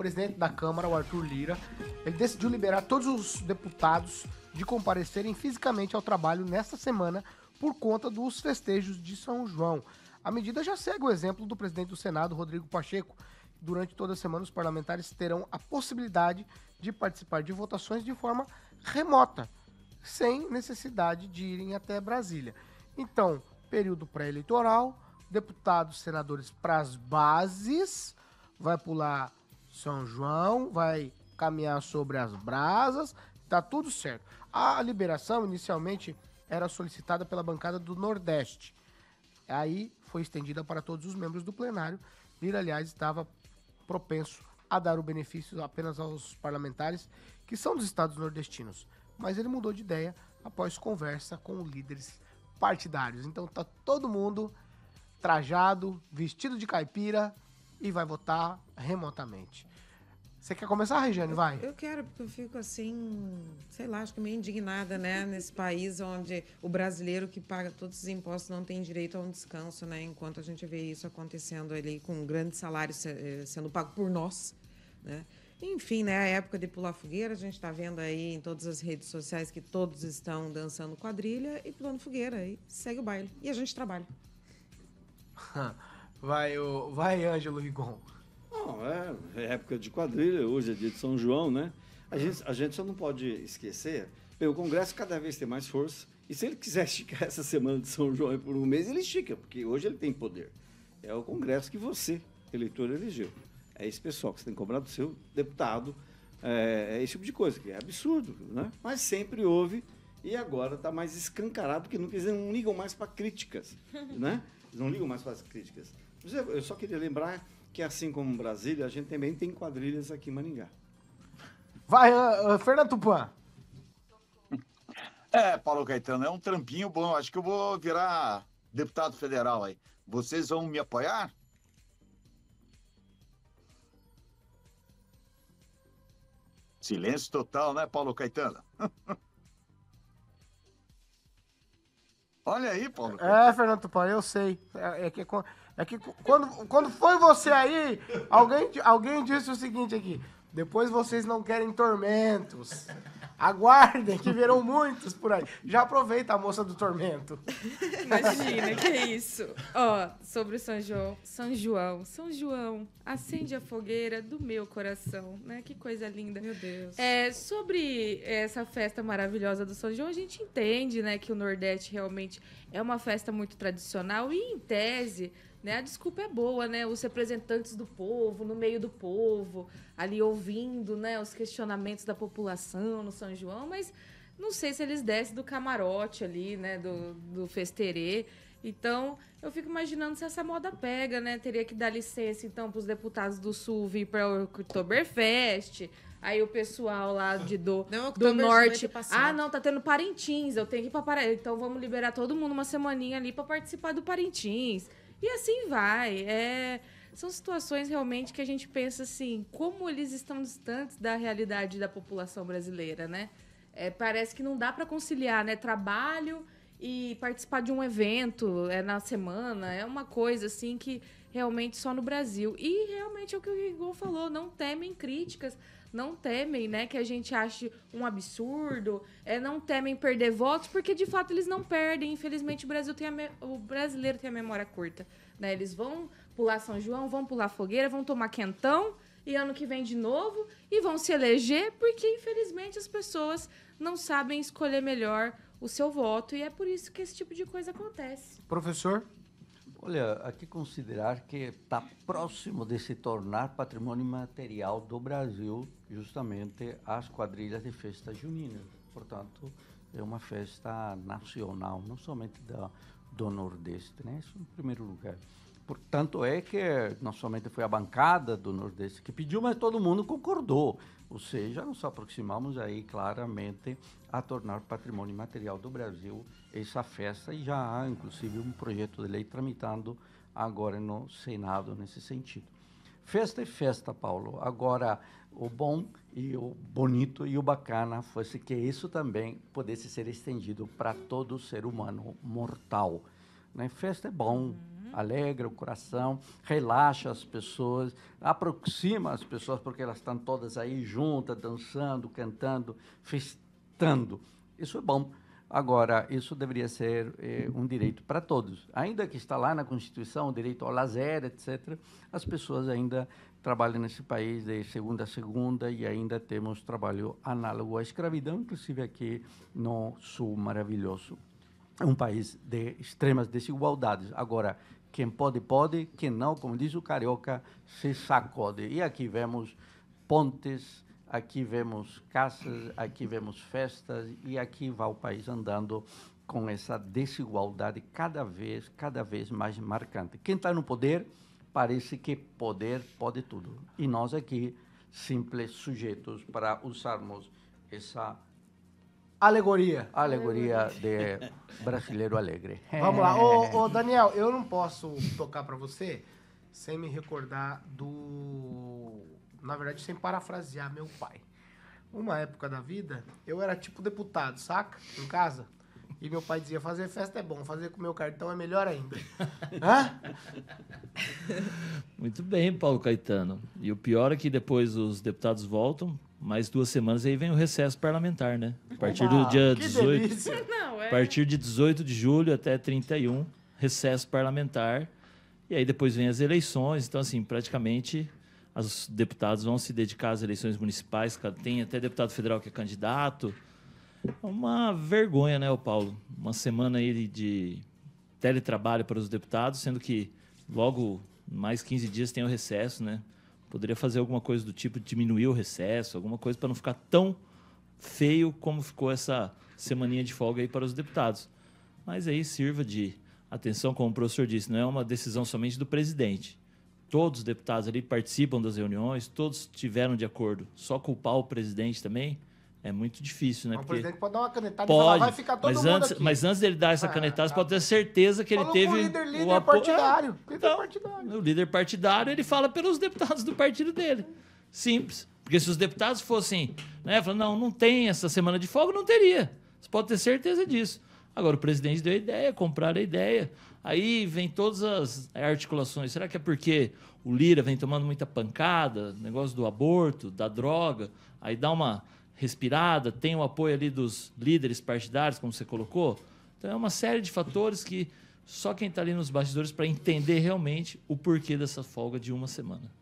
presidente da Câmara, o Arthur Lira, ele decidiu liberar todos os deputados de comparecerem fisicamente ao trabalho nesta semana por conta dos festejos de São João. A medida já segue o exemplo do presidente do Senado, Rodrigo Pacheco. Durante toda a semana, os parlamentares terão a possibilidade de participar de votações de forma remota, sem necessidade de irem até Brasília. Então, período pré-eleitoral, deputados, senadores para as bases, vai pular são João, vai caminhar sobre as brasas, tá tudo certo. A liberação inicialmente era solicitada pela bancada do Nordeste. Aí foi estendida para todos os membros do plenário. Lira, aliás, estava propenso a dar o benefício apenas aos parlamentares que são dos estados nordestinos. Mas ele mudou de ideia após conversa com líderes partidários. Então tá todo mundo trajado, vestido de caipira, e vai votar remotamente. Você quer começar, Regiane? Vai. Eu, eu quero, porque eu fico assim, sei lá, acho que meio indignada, né? Nesse país onde o brasileiro que paga todos os impostos não tem direito a um descanso, né? Enquanto a gente vê isso acontecendo ali com um grande salário eh, sendo pago por nós, né? Enfim, né? A época de pular fogueira, a gente está vendo aí em todas as redes sociais que todos estão dançando quadrilha e pulando fogueira. E segue o baile. E a gente trabalha. Vai, o, vai Ângelo Rigon. Não, é, é, época de quadrilha, hoje é dia de São João, né? A gente, a gente só não pode esquecer, o Congresso cada vez tem mais força, e se ele quiser esticar essa semana de São João por um mês, ele estica, porque hoje ele tem poder. É o Congresso que você, eleitor, elegeu. É esse pessoal que você tem que cobrar do seu deputado, é, é esse tipo de coisa, que é absurdo, né? Mas sempre houve e agora está mais escancarado porque nunca. eles não ligam mais para críticas, né? não ligam mais para as críticas. Mas eu só queria lembrar que, assim como Brasília, a gente também tem quadrilhas aqui em Maringá. Vai, uh, uh, Fernando Tupan. É, Paulo Caetano, é um trampinho bom. Acho que eu vou virar deputado federal aí. Vocês vão me apoiar? Silêncio total, né, Paulo Caetano? Olha aí, Paulo. É, Fernando Tupan, eu sei. É, é que, é que quando, quando foi você aí, alguém, alguém disse o seguinte aqui. Depois vocês não querem tormentos. Aguardem, que virão muitos por aí. Já aproveita a moça do tormento. Imagina, que isso. Ó, oh, sobre o São João. São João, São João, acende a fogueira do meu coração, né? Que coisa linda. Meu Deus. É, sobre essa festa maravilhosa do São João, a gente entende, né, que o Nordeste realmente é uma festa muito tradicional e, em tese, né? A desculpa é boa, né? Os representantes do povo, no meio do povo, ali ouvindo, né? Os questionamentos da população no São são João, mas não sei se eles descem do camarote ali, né? Do, do festerê. Então, eu fico imaginando se essa moda pega, né? Teria que dar licença, então, para os deputados do Sul vir para o Oktoberfest. Aí o pessoal lá de do, não, do norte. Ah, não, tá tendo Parintins. Eu tenho que ir para Parintins. Então, vamos liberar todo mundo uma semaninha ali para participar do Parintins. E assim vai. É são situações realmente que a gente pensa assim, como eles estão distantes da realidade da população brasileira, né? É, parece que não dá para conciliar, né? Trabalho e participar de um evento é na semana é uma coisa assim que realmente só no Brasil. E realmente é o que o Igor falou, não temem críticas não temem, né, que a gente ache um absurdo, é, não temem perder votos, porque de fato eles não perdem. Infelizmente o Brasil tem me... o brasileiro tem a memória curta, né? Eles vão pular São João, vão pular fogueira, vão tomar quentão e ano que vem de novo e vão se eleger, porque infelizmente as pessoas não sabem escolher melhor o seu voto e é por isso que esse tipo de coisa acontece. Professor, Olha, aqui considerar que está próximo de se tornar patrimônio material do Brasil justamente as quadrilhas de festas juninas. Portanto, é uma festa nacional, não somente da, do Nordeste, né? Isso em primeiro lugar. Portanto, é que não somente foi a bancada do Nordeste que pediu, mas todo mundo concordou. Ou seja, nos aproximamos aí claramente a tornar patrimônio material do Brasil essa festa e já há, inclusive, um projeto de lei tramitando agora no Senado nesse sentido. Festa é festa, Paulo. Agora, o bom e o bonito e o bacana fosse que isso também pudesse ser estendido para todo ser humano mortal. Né? Festa é bom, uhum. alegra o coração, relaxa as pessoas, aproxima as pessoas porque elas estão todas aí juntas, dançando, cantando, festando. Isso é bom. Agora, isso deveria ser eh, um direito para todos. Ainda que está lá na Constituição o direito ao lazer, etc., as pessoas ainda trabalham nesse país de segunda a segunda e ainda temos trabalho análogo à escravidão, inclusive aqui no Sul maravilhoso. É um país de extremas desigualdades. Agora, quem pode, pode, quem não, como diz o carioca, se sacode. E aqui vemos pontes aqui vemos caças, aqui vemos festas e aqui vai o país andando com essa desigualdade cada vez, cada vez mais marcante. Quem está no poder parece que poder pode tudo e nós aqui simples sujeitos para usarmos essa Alegoria. Alegoria de Brasileiro Alegre. Vamos lá. Ô, ô, Daniel, eu não posso tocar para você sem me recordar do na verdade, sem parafrasear meu pai. Uma época da vida, eu era tipo deputado, saca? Em casa. E meu pai dizia: fazer festa é bom, fazer com meu cartão é melhor ainda. Hã? Muito bem, Paulo Caetano. E o pior é que depois os deputados voltam, mais duas semanas, aí vem o recesso parlamentar, né? A partir do dia 18. Não, é... A partir de 18 de julho até 31, recesso parlamentar. E aí depois vem as eleições. Então, assim, praticamente os deputados vão se dedicar às eleições municipais, tem até deputado federal que é candidato. É uma vergonha, né, Paulo? Uma semana aí de teletrabalho para os deputados, sendo que logo mais 15 dias tem o recesso, né? Poderia fazer alguma coisa do tipo diminuir o recesso, alguma coisa para não ficar tão feio como ficou essa semaninha de folga aí para os deputados. Mas aí sirva de atenção, como o professor disse, não é uma decisão somente do presidente todos os deputados ali participam das reuniões, todos tiveram de acordo. Só culpar o presidente também é muito difícil, né? Porque o presidente pode dar uma canetada pode, e falar, vai ficar todo mas mundo antes, aqui. Mas antes dele dar essa ah, canetada, você tá. pode ter certeza que ele teve... O líder, líder o apo... partidário. É, líder então, partidário. O líder partidário, ele fala pelos deputados do partido dele. Simples. Porque se os deputados fossem, né, falando, não, não tem essa semana de folga, não teria. Você pode ter certeza disso. Agora, o presidente deu a ideia, compraram a ideia. Aí vem todas as articulações. Será que é porque o Lira vem tomando muita pancada, negócio do aborto, da droga? Aí dá uma respirada, tem o apoio ali dos líderes partidários, como você colocou. Então, é uma série de fatores que só quem está ali nos bastidores para entender realmente o porquê dessa folga de uma semana.